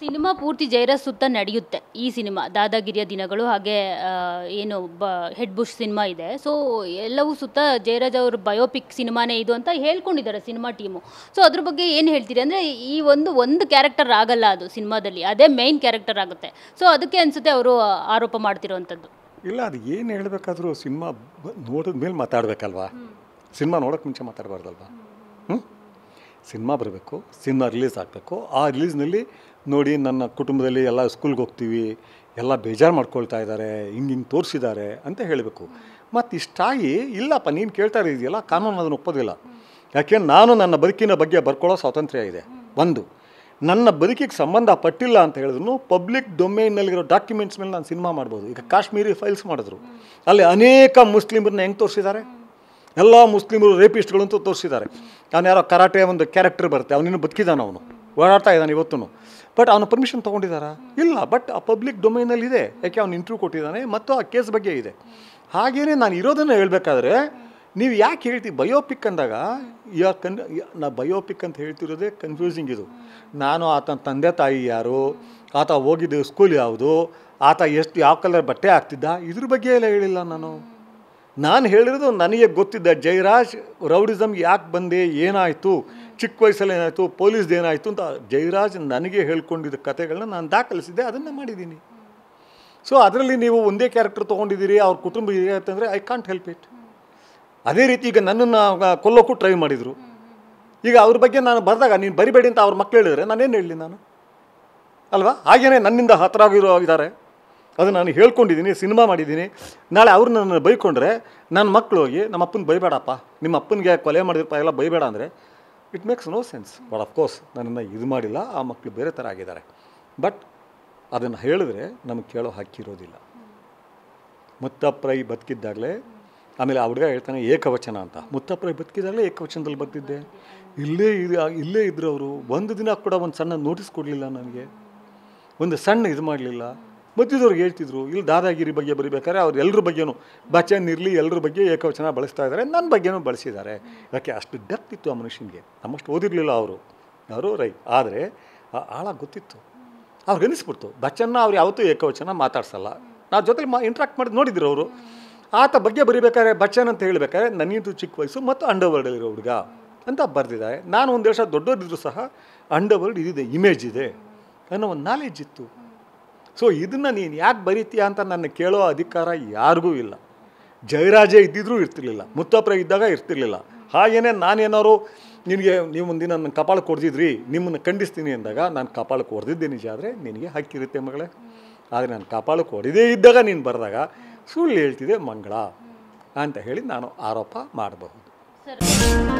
cinema ಪೂರ್ತಿ ಜೈರಾಜ್ ಸುತ್ತ ನಡೆಯುತ್ತೆ ಈ ಸಿನಿಮಾ ದಾದಾಗಿರಿಯ ದಿನಗಳು ಹಾಗೆ ಏನು ಬ ಹೆಡ್ ಬುಷ್ ಸಿನಿಮಾ ಇದೆ ಸೊ ಎಲ್ಲವೂ ಸುತ್ತ ಜೈರಾಜ್ ಅವ್ರ ಬಯೋಪಿಕ್ ಸಿನಿಮಾನೇ ಇದು ಅಂತ ಹೇಳ್ಕೊಂಡಿದ್ದಾರೆ ಸಿನಿಮಾ ಟೀಮು ಸೊ ಅದ್ರ ಬಗ್ಗೆ ಏನು ಹೇಳ್ತೀರಿ ಅಂದರೆ ಈ ಒಂದು ಒಂದು ಕ್ಯಾರೆಕ್ಟರ್ ಆಗಲ್ಲ ಅದು ಸಿನಿಮಾದಲ್ಲಿ ಅದೇ ಮೇಯ್ನ್ ಕ್ಯಾರೆಕ್ಟರ್ ಆಗುತ್ತೆ ಸೊ ಅದಕ್ಕೆ ಅನಿಸುತ್ತೆ ಅವರು ಆರೋಪ ಮಾಡ್ತಿರೋವಂಥದ್ದು ಇಲ್ಲ ಅದು ಏನು ಹೇಳಬೇಕಾದ್ರೂ ಸಿನಿಮಾ ನೋಡಿದ ಮೇಲೆ ಮಾತಾಡಬೇಕಲ್ವಾ ಸಿನಿಮಾ ನೋಡೋಕೆ ಮುಂಚೆ ಮಾತಾಡಬಾರ್ದಲ್ವಾ ಸಿನಿಮಾ ಬರಬೇಕು ಸಿನಿಮಾ ರಿಲೀಸ್ ಆಗಬೇಕು ಆ ರಿಲೀಸ್ನಲ್ಲಿ ನೋಡಿ ನನ್ನ ಕುಟುಂಬದಲ್ಲಿ ಎಲ್ಲ ಸ್ಕೂಲ್ಗೆ ಹೋಗ್ತೀವಿ ಎಲ್ಲ ಬೇಜಾರು ಮಾಡ್ಕೊಳ್ತಾ ಇದ್ದಾರೆ ಹಿಂಗೆ ಹಿಂಗೆ ತೋರಿಸಿದ್ದಾರೆ ಅಂತ ಹೇಳಬೇಕು ಮತ್ತು ಇಷ್ಟಾಗಿ ಇಲ್ಲಪ್ಪ ನೀನು ಕೇಳ್ತಾ ಇದೆಯಲ್ಲ ಕಾನೂನು ಅದನ್ನು ಒಪ್ಪೋದಿಲ್ಲ ಯಾಕೆಂದ್ರೆ ನಾನು ನನ್ನ ಬದುಕಿನ ಬಗ್ಗೆ ಬರ್ಕೊಳ್ಳೋ ಸ್ವಾತಂತ್ರ್ಯ ಇದೆ ಒಂದು ನನ್ನ ಬದುಕಿಗೆ ಸಂಬಂಧ ಪಟ್ಟಿಲ್ಲ ಅಂತ ಹೇಳಿದ್ರು ಪಬ್ಲಿಕ್ ಡೊಮೇನ್ನಲ್ಲಿರೋ ಡಾಕ್ಯುಮೆಂಟ್ಸ್ ಮೇಲೆ ನಾನು ಸಿನಿಮಾ ಮಾಡ್ಬೋದು ಈಗ ಕಾಶ್ಮೀರಿ ಫೈಲ್ಸ್ ಮಾಡಿದ್ರು ಅಲ್ಲಿ ಅನೇಕ ಮುಸ್ಲಿಮರನ್ನ ಹೆಂಗೆ ತೋರಿಸಿದ್ದಾರೆ ಎಲ್ಲ ಮುಸ್ಲಿಮರು ರೇಪಿಸ್ಟ್ಗಳಂತೂ ಅಂತ ತೋರಿಸಿದ್ದಾರೆ ಅವನು ಯಾರೋ ಕರಾಟೆ ಒಂದು ಕ್ಯಾರೆಕ್ಟರ್ ಬರುತ್ತೆ ಅವನಿನ್ನು ಬದುಕಿದ್ದಾನೆ ಅವನು ಓಡಾಡ್ತಾ ಇದ್ದಾನೆ ಇವತ್ತೂ ಬಟ್ ಅವನು ಪರ್ಮಿಷನ್ ತೊಗೊಂಡಿದ್ದಾರ ಇಲ್ಲ ಬಟ್ ಆ ಪಬ್ಲಿಕ್ ಡೊಮೈನಲ್ಲಿ ಇದೆ ಯಾಕೆ ಅವನು ಇಂಟ್ರ್ಯೂ ಕೊಟ್ಟಿದ್ದಾನೆ ಮತ್ತು ಆ ಕೇಸ್ ಬಗ್ಗೆ ಇದೆ ಹಾಗೆಯೇ ನಾನು ಇರೋದನ್ನು ಹೇಳಬೇಕಾದ್ರೆ ನೀವು ಯಾಕೆ ಹೇಳ್ತೀವಿ ಬಯೋಪಿಕ್ ಅಂದಾಗ ಯಾ ಕನ್ ನಾ ಬಯೋಪಿಕ್ ಅಂತ ಹೇಳ್ತಿರೋದೇ ಕನ್ಫ್ಯೂಸಿಂಗ್ ಇದು ನಾನು ಆತನ ತಂದೆ ತಾಯಿ ಯಾರು ಆತ ಹೋಗಿದ್ದು ಸ್ಕೂಲ್ ಯಾವುದು ಆತ ಎಷ್ಟು ಯಾವ ಕಲರ್ ಬಟ್ಟೆ ಹಾಕ್ತಿದ್ದ ಇದ್ರ ಬಗ್ಗೆ ಎಲ್ಲ ಹೇಳಿಲ್ಲ ನಾನು ನಾನು ಹೇಳಿರೋದು ನನಗೆ ಗೊತ್ತಿದ್ದ ಜೈರಾಜ್ ರೌಡಿಸಮ್ ಯಾಕೆ ಬಂದೆ ಏನಾಯಿತು ಚಿಕ್ಕ ವಯಸ್ಸಲ್ಲಿ ಏನಾಯಿತು ಪೊಲೀಸ್ದು ಏನಾಯಿತು ಅಂತ ಜೈರಾಜ್ ನನಗೆ ಹೇಳ್ಕೊಂಡಿದ್ದ ಕತೆಗಳನ್ನ ನಾನು ದಾಖಲಿಸಿದ್ದೆ ಅದನ್ನು ಮಾಡಿದ್ದೀನಿ ಸೊ ಅದರಲ್ಲಿ ನೀವು ಒಂದೇ ಕ್ಯಾರೆಕ್ಟರ್ ತೊಗೊಂಡಿದ್ದೀರಿ ಅವ್ರ ಕುಟುಂಬ ಇದೆ ಅಂತಂದರೆ ಐ ಕಾಂಟ್ ಹೆಲ್ಪ್ ಇಟ್ ಅದೇ ರೀತಿ ಈಗ ನನ್ನನ್ನು ಕೊಲ್ಲೋಕ್ಕೂ ಟ್ರೈ ಮಾಡಿದರು ಈಗ ಅವ್ರ ಬಗ್ಗೆ ನಾನು ಬರೆದಾಗ ನೀನು ಬರಿಬೇಡಿ ಅಂತ ಅವ್ರ ಮಕ್ಳು ಹೇಳಿದರೆ ನಾನೇನು ಹೇಳಲಿ ನಾನು ಅಲ್ವಾ ಹಾಗೇನೆ ನನ್ನಿಂದ ಹತ್ತಿರ ಆಗಿರೋ ಇದ್ದಾರೆ ಅದು ನಾನು ಹೇಳ್ಕೊಂಡಿದ್ದೀನಿ ಸಿನಿಮಾ ಮಾಡಿದ್ದೀನಿ ನಾಳೆ ಅವ್ರು ನನ್ನ ಬೈಕೊಂಡ್ರೆ ನನ್ನ ಮಕ್ಕಳು ಹೋಗಿ ನಮ್ಮ ಅಪ್ಪನ ಬೈಬೇಡಪ್ಪ ನಿಮ್ಮ ಅಪ್ಪನಿಗೆ ಕೊಲೆ ಮಾಡಿದ್ರಪ್ಪ ಎಲ್ಲ ಬೈಬೇಡ ಅಂದರೆ it makes no sense but course ನನ್ನನ್ನು ಇದು ಮಾಡಿಲ್ಲ ಆ ಮಕ್ಕಳು ಬೇರೆ ಥರ ಆಗಿದ್ದಾರೆ ಬಟ್ ಅದನ್ನು ಹೇಳಿದ್ರೆ ನಮಗೆ ಕೇಳೋ ಹಕ್ಕಿರೋದಿಲ್ಲ ಮುತ್ತಪ್ರೈ ಬದುಕಿದ್ದಾಗಲೇ ಆಮೇಲೆ ಆ ಹುಡುಗ ಹೇಳ್ತಾನೆ ಏಕವಚನ ಅಂತ ಮುತ್ತಪ್ರೈ ಬದುಕಿದ್ದಾಗಲೇ ಏಕವಚನದಲ್ಲಿ ಬದುಕಿದ್ದೆ ಇಲ್ಲೇ ಇದು ಇಲ್ಲೇ ಇದ್ದರು ಅವರು ಒಂದು ದಿನ ಕೂಡ ಒಂದು ಸಣ್ಣ ನೋಟಿಸ್ ಕೊಡಲಿಲ್ಲ ನನಗೆ ಒಂದು ಸಣ್ಣ ಇದು ಮಾಡಲಿಲ್ಲ ಮಧ್ಯದವ್ರಿಗೆ ಹೇಳ್ತಿದ್ರು ಇಲ್ಲಿ ದಾದಾಗಿರಿ ಬಗ್ಗೆ ಬರಿಬೇಕಾದ್ರೆ ಅವ್ರು ಎಲ್ಲರ ಬಗ್ಗೆನೂ ಇರಲಿ ಎಲ್ಲರ ಬಗ್ಗೆ ಏಕವಚನ ಬಳಸ್ತಾ ಇದ್ದಾರೆ ನನ್ನ ಬಗ್ಗೆನೂ ಬಳಸಿದ್ದಾರೆ ಯಾಕೆ ಅಷ್ಟು ಡೆಪ್ತ್ ಇತ್ತು ಆ ಮನುಷ್ಯನಿಗೆ ನಮ್ಮಷ್ಟು ಓದಿರಲಿಲ್ಲ ಅವರು ಅವರು ರೈ ಆದರೆ ಆಳ ಗೊತ್ತಿತ್ತು ಅವ್ರಿಗೆ ಅನಿಸ್ಬಿಡ್ತು ಬಚ್ಚನ್ನ ಅವ್ರು ಯಾವತ್ತೂ ಏಕವಚನ ಮಾತಾಡ್ಸಲ್ಲ ನಾವು ಜೊತೆಗೆ ಮಾ ಇಂಟ್ರಾಕ್ಟ್ ಮಾಡಿದ್ ನೋಡಿದ್ರು ಅವರು ಆತ ಬಗ್ಗೆ ಬರಿಬೇಕಾದ್ರೆ ಬಚ್ಚನ್ ಅಂತ ಹೇಳಬೇಕಾದ್ರೆ ನನಗಿಂತೂ ಚಿಕ್ಕ ವಯಸ್ಸು ಮತ್ತು ಅಂಡರ್ವರ್ಲ್ಡಲ್ಲಿರೋ ಹುಡುಗ ಅಂತ ಬರೆದಿದ್ದಾರೆ ನಾನು ಒಂದು ವರ್ಷ ದೊಡ್ಡವರಿದ್ದರೂ ಸಹ ಅಂಡರ್ವರ್ಲ್ಡ್ ಇದಿದೆ ಇಮೇಜ್ ಇದೆ ಅನ್ನೋ ಒಂದು ನಾಲೆಜ್ ಇತ್ತು ಸೊ ಇದನ್ನು ನೀನು ಯಾಕೆ ಬರಿತೀಯ ಅಂತ ನನ್ನ ಕೇಳೋ ಅಧಿಕಾರ ಯಾರಿಗೂ ಇಲ್ಲ ಜಯರಾಜ ಇದ್ದಿದ್ರೂ ಇರ್ತಿರ್ಲಿಲ್ಲ ಮುತ್ತಪ್ರ ಇದ್ದಾಗ ಇರ್ತಿರ್ಲಿಲ್ಲ ಹಾಗೇನೆ ನಾನೇನಾದ್ರು ನಿನಗೆ ನೀವು ಒಂದಿನ ನನ್ನ ಕಪಾಳಕ್ಕೆ ಹೊಡೆದಿದ್ರಿ ನಿಮ್ಮನ್ನು ಖಂಡಿಸ್ತೀನಿ ಅಂದಾಗ ನಾನು ಕಪಾಳಕ್ಕೆ ಹೊಡೆದಿದ್ದೆ ನಿಜ ಆದರೆ ನಿನಗೆ ಹಕ್ಕಿರುತ್ತೆ ಮಗಳೇ ಆದರೆ ನಾನು ಕಪಾಳಕ್ಕೆ ಹೊಡೆದೇ ಇದ್ದಾಗ ನೀನು ಬರೆದಾಗ ಸುಳ್ಳು ಹೇಳ್ತಿದೆ ಮಂಗಳ ಅಂತ ಹೇಳಿ ನಾನು ಆರೋಪ ಮಾಡಬಹುದು